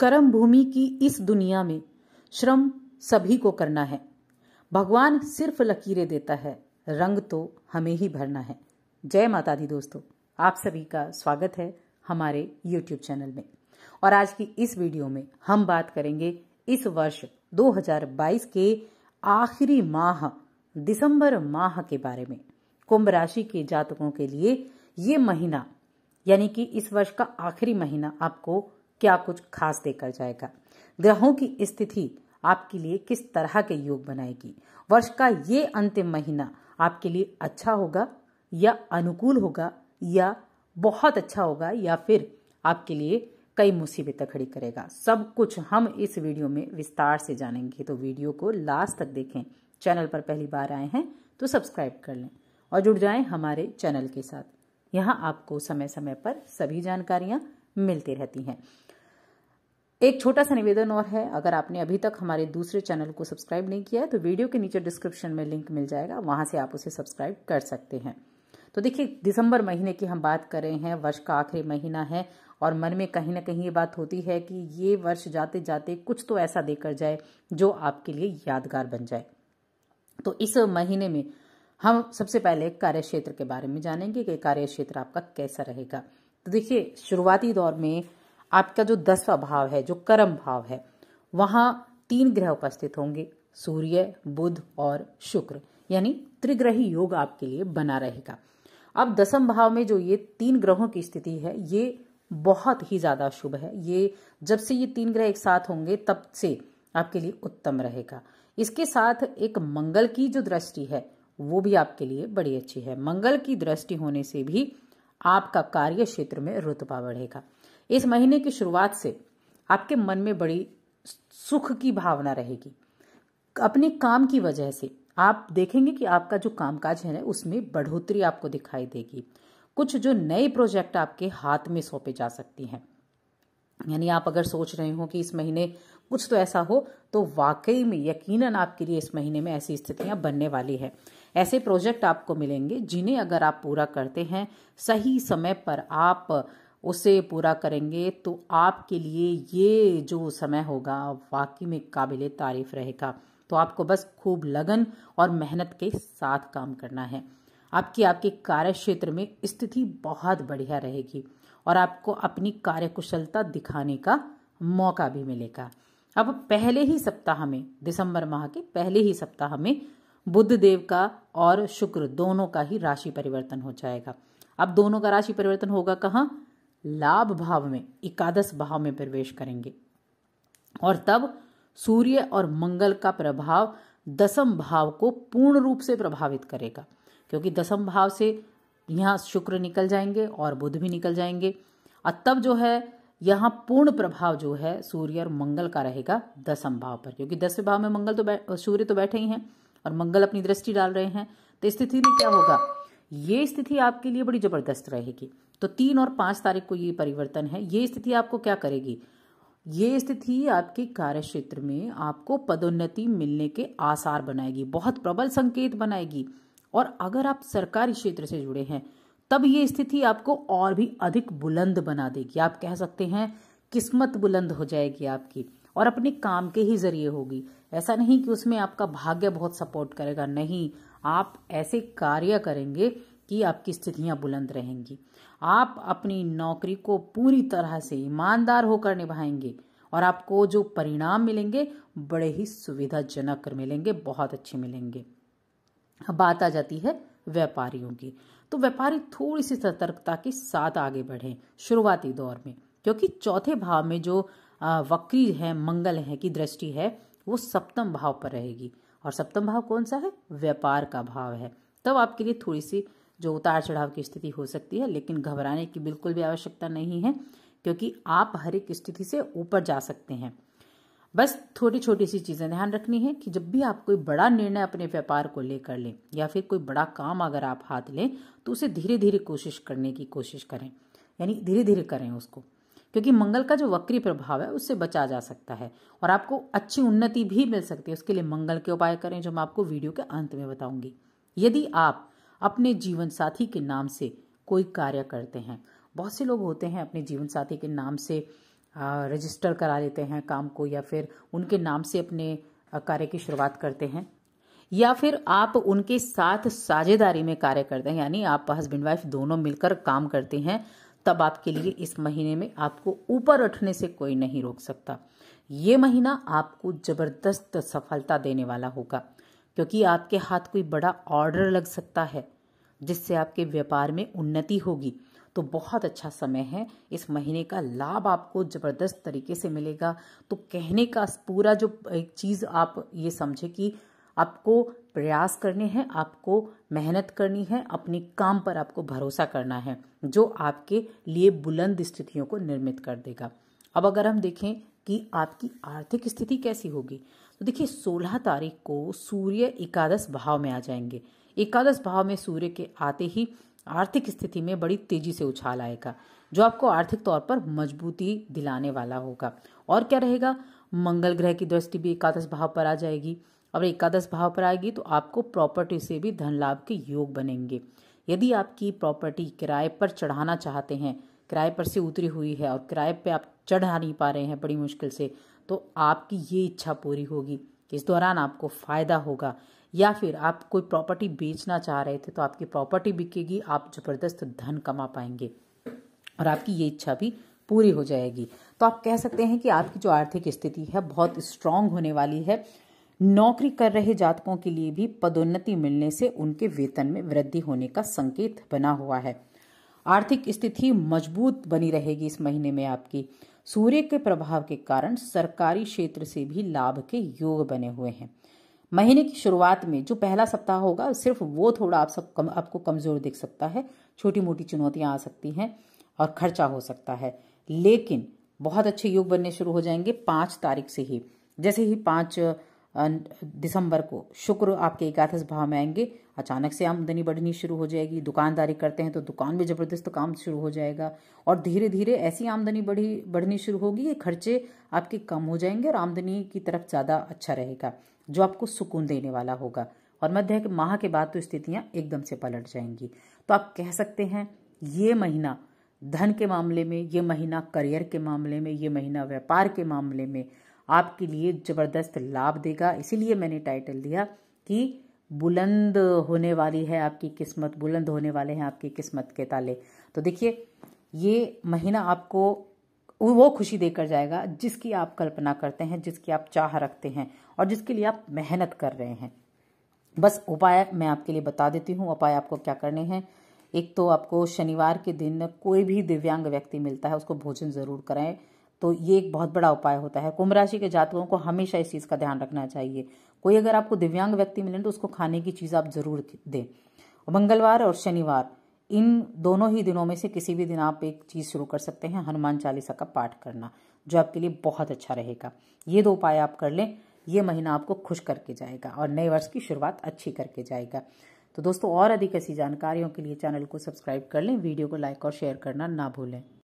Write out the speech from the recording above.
कर्म भूमि की इस दुनिया में श्रम सभी को करना है भगवान सिर्फ लकीरें देता है रंग तो हमें ही भरना है जय माता दी दोस्तों आप सभी का स्वागत है हमारे YouTube चैनल में और आज की इस वीडियो में हम बात करेंगे इस वर्ष 2022 के आखिरी माह दिसंबर माह के बारे में कुंभ राशि के जातकों के लिए ये महीना यानी कि इस वर्ष का आखिरी महीना आपको क्या कुछ खास देकर जाएगा ग्रहों की स्थिति आपके लिए किस तरह के योग बनाएगी वर्ष का ये अंतिम महीना आपके लिए अच्छा होगा या अनुकूल होगा या बहुत अच्छा होगा या फिर आपके लिए कई मुसीबतें खड़ी करेगा सब कुछ हम इस वीडियो में विस्तार से जानेंगे तो वीडियो को लास्ट तक देखें चैनल पर पहली बार आए हैं तो सब्सक्राइब कर लें और जुड़ जाएं हमारे चैनल के साथ यहाँ आपको समय समय पर सभी जानकारियाँ मिलती रहती हैं एक छोटा सा निवेदन और है अगर आपने अभी तक हमारे दूसरे चैनल को सब्सक्राइब नहीं किया है तो वीडियो के नीचे डिस्क्रिप्शन में लिंक मिल जाएगा वहां से आप उसे सब्सक्राइब कर सकते हैं तो देखिए दिसंबर महीने की हम बात कर रहे हैं वर्ष का आखिरी महीना है और मन में कहीं ना कहीं ये बात होती है कि ये वर्ष जाते जाते कुछ तो ऐसा देकर जाए जो आपके लिए यादगार बन जाए तो इस महीने में हम सबसे पहले कार्य क्षेत्र के बारे में जानेंगे कि कार्य क्षेत्र आपका कैसा रहेगा तो देखिए शुरुआती दौर में आपका जो दसवा भाव है जो कर्म भाव है वहाँ तीन ग्रह उपस्थित होंगे सूर्य बुध और शुक्र यानी त्रिग्रही योग आपके लिए बना रहेगा अब दसम भाव में जो ये तीन ग्रहों की स्थिति है ये बहुत ही ज़्यादा शुभ है ये जब से ये तीन ग्रह एक साथ होंगे तब से आपके लिए उत्तम रहेगा इसके साथ एक मंगल की जो दृष्टि है वो भी आपके लिए बड़ी अच्छी है मंगल की दृष्टि होने से भी आपका कार्य क्षेत्र में रुतबा बढ़ेगा इस महीने की शुरुआत से आपके मन में बड़ी सुख की भावना रहेगी अपने काम की वजह से आप देखेंगे कि आपका जो कामकाज है ना उसमें बढ़ोतरी आपको दिखाई देगी कुछ जो नए प्रोजेक्ट आपके हाथ में सौंपे जा सकती हैं यानी आप अगर सोच रहे हो कि इस महीने कुछ तो ऐसा हो तो वाकई में यकीनन आपके लिए इस महीने में ऐसी स्थितियां बनने वाली है ऐसे प्रोजेक्ट आपको मिलेंगे जिन्हें अगर आप पूरा करते हैं सही समय पर आप उसे पूरा करेंगे तो आपके लिए ये जो समय होगा वाकई में काबिल तारीफ रहेगा तो आपको बस खूब लगन और मेहनत के साथ काम करना है आपकी आपके कार्य क्षेत्र में स्थिति बहुत बढ़िया रहेगी और आपको अपनी कार्यकुशलता दिखाने का मौका भी मिलेगा अब पहले ही सप्ताह में दिसंबर माह के पहले ही सप्ताह में बुद्ध देव का और शुक्र दोनों का ही राशि परिवर्तन हो जाएगा अब दोनों का राशि परिवर्तन होगा कहाँ लाभ भाव में एकादश भाव में प्रवेश करेंगे और तब सूर्य और मंगल का प्रभाव दसम भाव को पूर्ण रूप से प्रभावित करेगा क्योंकि दसम भाव से यहाँ शुक्र निकल जाएंगे और बुध भी निकल जाएंगे और तब जो है यहाँ पूर्ण प्रभाव जो है सूर्य और मंगल का रहेगा दसम भाव पर क्योंकि दसवें भाव में मंगल तो सूर्य तो बैठे ही हैं और मंगल अपनी दृष्टि डाल रहे हैं तो स्थिति में क्या होगा ये स्थिति आपके लिए बड़ी जबरदस्त रहेगी तो तीन और पाँच तारीख को ये परिवर्तन है ये स्थिति आपको क्या करेगी ये स्थिति आपके कार्य क्षेत्र में आपको पदोन्नति मिलने के आसार बनाएगी बहुत प्रबल संकेत बनाएगी और अगर आप सरकारी क्षेत्र से जुड़े हैं तब ये स्थिति आपको और भी अधिक बुलंद बना देगी आप कह सकते हैं किस्मत बुलंद हो जाएगी आपकी और अपने काम के ही जरिए होगी ऐसा नहीं कि उसमें आपका भाग्य बहुत सपोर्ट करेगा नहीं आप ऐसे कार्य करेंगे की आपकी स्थितियां बुलंद रहेंगी आप अपनी नौकरी को पूरी तरह से ईमानदार होकर निभाएंगे और आपको जो परिणाम मिलेंगे बड़े ही सुविधाजनक मिलेंगे बहुत अच्छे मिलेंगे बात आ जाती है व्यापारियों की तो व्यापारी थोड़ी सी सतर्कता के साथ आगे बढ़े शुरुआती दौर में क्योंकि चौथे भाव में जो वक्री है मंगल है की दृष्टि है वो सप्तम भाव पर रहेगी और सप्तम भाव कौन सा है व्यापार का भाव है तब आपके लिए थोड़ी सी जो उतार चढ़ाव की स्थिति हो सकती है लेकिन घबराने की बिल्कुल भी आवश्यकता नहीं है क्योंकि आप हर एक स्थिति से ऊपर जा सकते हैं बस थोड़ी छोटी सी चीज़ें ध्यान रखनी है कि जब भी आप कोई बड़ा निर्णय अपने व्यापार को लेकर लें या फिर कोई बड़ा काम अगर आप हाथ लें तो उसे धीरे धीरे कोशिश करने की कोशिश करें यानी धीरे धीरे करें उसको क्योंकि मंगल का जो वक्री प्रभाव है उससे बचा जा सकता है और आपको अच्छी उन्नति भी मिल सकती है उसके लिए मंगल के उपाय करें जो मैं आपको वीडियो के अंत में बताऊंगी यदि आप अपने जीवन साथी के नाम से कोई कार्य करते हैं बहुत से लोग होते हैं अपने जीवन साथी के नाम से रजिस्टर करा लेते हैं काम को या फिर उनके नाम से अपने कार्य की शुरुआत करते हैं या फिर आप उनके साथ साझेदारी में कार्य करते हैं यानी आप हस्बैंड वाइफ दोनों मिलकर काम करते हैं तब आपके लिए इस महीने में आपको ऊपर उठने से कोई नहीं रोक सकता ये महीना आपको जबरदस्त सफलता देने वाला होगा क्योंकि आपके हाथ कोई बड़ा ऑर्डर लग सकता है जिससे आपके व्यापार में उन्नति होगी तो बहुत अच्छा समय है इस महीने का लाभ आपको ज़बरदस्त तरीके से मिलेगा तो कहने का पूरा जो एक चीज़ आप ये समझे कि आपको प्रयास करने हैं आपको मेहनत करनी है अपने काम पर आपको भरोसा करना है जो आपके लिए बुलंद स्थितियों को निर्मित कर देगा अब अगर हम देखें कि आपकी आर्थिक स्थिति कैसी होगी तो देखिए 16 तारीख को सूर्य एकादश भाव में आ जाएंगे एकादश भाव में सूर्य के आते ही आर्थिक स्थिति में बड़ी तेजी से उछाल आएगा जो आपको आर्थिक तौर पर मजबूती दिलाने वाला होगा और क्या रहेगा मंगल ग्रह की दृष्टि भी एकादश भाव पर आ जाएगी और एकादश भाव पर आएगी तो आपको प्रॉपर्टी से भी धन लाभ के योग बनेंगे यदि आपकी प्रॉपर्टी किराए पर चढ़ाना चाहते हैं किराए पर से उतरी हुई है और किराए पर आप चढ़ा नहीं पा रहे हैं बड़ी मुश्किल से तो आपकी ये इच्छा पूरी होगी इस दौरान आपको फायदा होगा या फिर आप कोई प्रॉपर्टी बेचना चाह रहे थे तो आपकी प्रॉपर्टी बिकेगी आप जबरदस्त धन कमा पाएंगे और आपकी ये इच्छा भी पूरी हो जाएगी तो आप कह सकते हैं कि आपकी जो आर्थिक स्थिति है बहुत स्ट्रांग होने वाली है नौकरी कर रहे जातकों के लिए भी पदोन्नति मिलने से उनके वेतन में वृद्धि होने का संकेत बना हुआ है आर्थिक स्थिति मजबूत बनी रहेगी इस महीने में आपकी सूर्य के प्रभाव के कारण सरकारी क्षेत्र से भी लाभ के योग बने हुए हैं महीने की शुरुआत में जो पहला सप्ताह होगा सिर्फ वो थोड़ा आप सब कम, आपको कमज़ोर दिख सकता है छोटी मोटी चुनौतियां आ सकती हैं और खर्चा हो सकता है लेकिन बहुत अच्छे योग बनने शुरू हो जाएंगे पांच तारीख से ही जैसे ही पांच अं, दिसंबर को शुक्र आपके एकादश भाव में आएंगे अचानक से आमदनी बढ़नी शुरू हो जाएगी दुकानदारी करते हैं तो दुकान में ज़बरदस्त काम शुरू हो जाएगा और धीरे धीरे ऐसी आमदनी बढ़ी बढ़नी शुरू होगी ये खर्चे आपके कम हो जाएंगे और आमदनी की तरफ ज़्यादा अच्छा रहेगा जो आपको सुकून देने वाला होगा और मध्य माह के बाद तो स्थितियां एकदम से पलट जाएंगी तो आप कह सकते हैं ये महीना धन के मामले में ये महीना करियर के मामले में ये महीना व्यापार के मामले में आपके लिए ज़बरदस्त लाभ देगा इसीलिए मैंने टाइटल दिया कि बुलंद होने वाली है आपकी किस्मत बुलंद होने वाले हैं आपकी किस्मत के ताले तो देखिए ये महीना आपको वो खुशी देकर जाएगा जिसकी आप कल्पना करते हैं जिसकी आप चाह रखते हैं और जिसके लिए आप मेहनत कर रहे हैं बस उपाय मैं आपके लिए बता देती हूँ उपाय आपको क्या करने हैं एक तो आपको शनिवार के दिन कोई भी दिव्यांग व्यक्ति मिलता है उसको भोजन ज़रूर कराएं तो ये एक बहुत बड़ा उपाय होता है कुंभ राशि के जातकों को हमेशा इस चीज़ का ध्यान रखना चाहिए कोई अगर आपको दिव्यांग व्यक्ति मिले तो उसको खाने की चीज़ आप ज़रूर दें मंगलवार और शनिवार इन दोनों ही दिनों में से किसी भी दिन आप एक चीज़ शुरू कर सकते हैं हनुमान चालीसा का पाठ करना जो आपके लिए बहुत अच्छा रहेगा ये दो उपाय आप कर लें ये महीना आपको खुश करके जाएगा और नए वर्ष की शुरुआत अच्छी करके जाएगा तो दोस्तों और अधिक ऐसी जानकारियों के लिए चैनल को सब्सक्राइब कर लें वीडियो को लाइक और शेयर करना ना भूलें